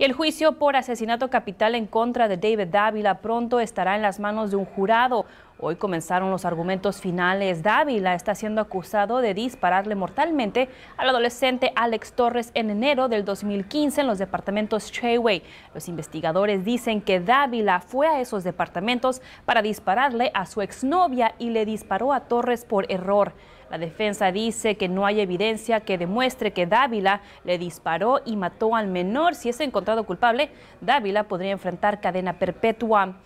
el juicio por asesinato capital en contra de David Dávila pronto estará en las manos de un jurado. Hoy comenzaron los argumentos finales. Dávila está siendo acusado de dispararle mortalmente al adolescente Alex Torres en enero del 2015 en los departamentos Cheway. Los investigadores dicen que Dávila fue a esos departamentos para dispararle a su exnovia y le disparó a Torres por error. La defensa dice que no hay evidencia que demuestre que Dávila le disparó y mató al menor. Si es encontrado culpable, Dávila podría enfrentar cadena perpetua.